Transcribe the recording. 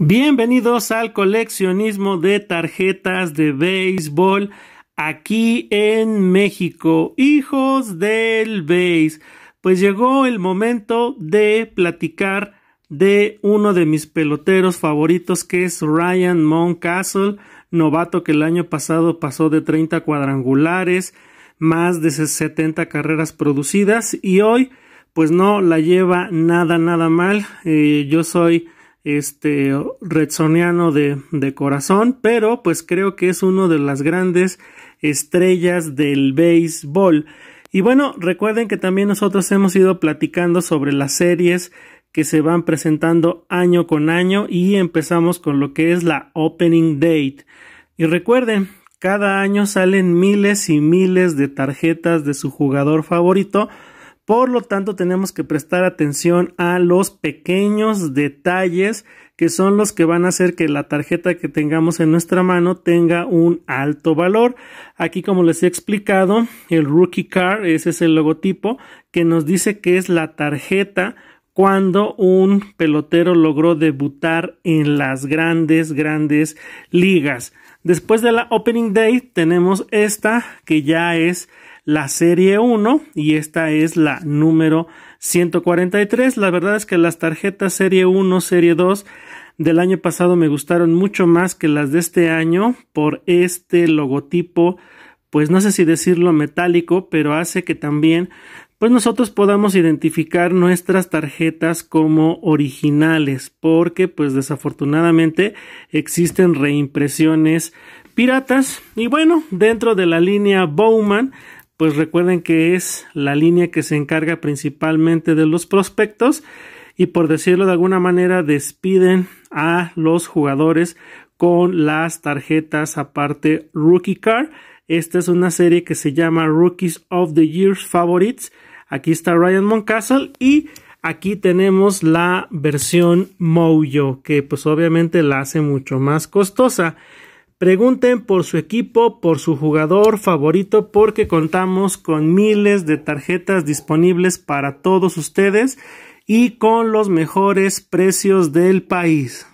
Bienvenidos al coleccionismo de tarjetas de béisbol aquí en México, hijos del béis. Pues llegó el momento de platicar de uno de mis peloteros favoritos que es Ryan Moncastle, novato que el año pasado pasó de 30 cuadrangulares, más de 70 carreras producidas y hoy pues no la lleva nada nada mal. Eh, yo soy este redsoniano de, de corazón, pero pues creo que es uno de las grandes estrellas del béisbol. Y bueno, recuerden que también nosotros hemos ido platicando sobre las series que se van presentando año con año y empezamos con lo que es la opening date. Y recuerden, cada año salen miles y miles de tarjetas de su jugador favorito por lo tanto, tenemos que prestar atención a los pequeños detalles que son los que van a hacer que la tarjeta que tengamos en nuestra mano tenga un alto valor. Aquí, como les he explicado, el rookie card, ese es el logotipo que nos dice que es la tarjeta cuando un pelotero logró debutar en las grandes, grandes ligas. Después de la Opening Day tenemos esta que ya es la serie 1 y esta es la número 143. La verdad es que las tarjetas serie 1, serie 2 del año pasado me gustaron mucho más que las de este año por este logotipo, pues no sé si decirlo metálico, pero hace que también pues nosotros podamos identificar nuestras tarjetas como originales, porque pues desafortunadamente existen reimpresiones piratas y bueno, dentro de la línea Bowman pues recuerden que es la línea que se encarga principalmente de los prospectos y por decirlo de alguna manera despiden a los jugadores con las tarjetas aparte Rookie Card. Esta es una serie que se llama Rookies of the Year's Favorites. Aquí está Ryan Moncastle y aquí tenemos la versión Mojo que pues obviamente la hace mucho más costosa. Pregunten por su equipo, por su jugador favorito, porque contamos con miles de tarjetas disponibles para todos ustedes y con los mejores precios del país.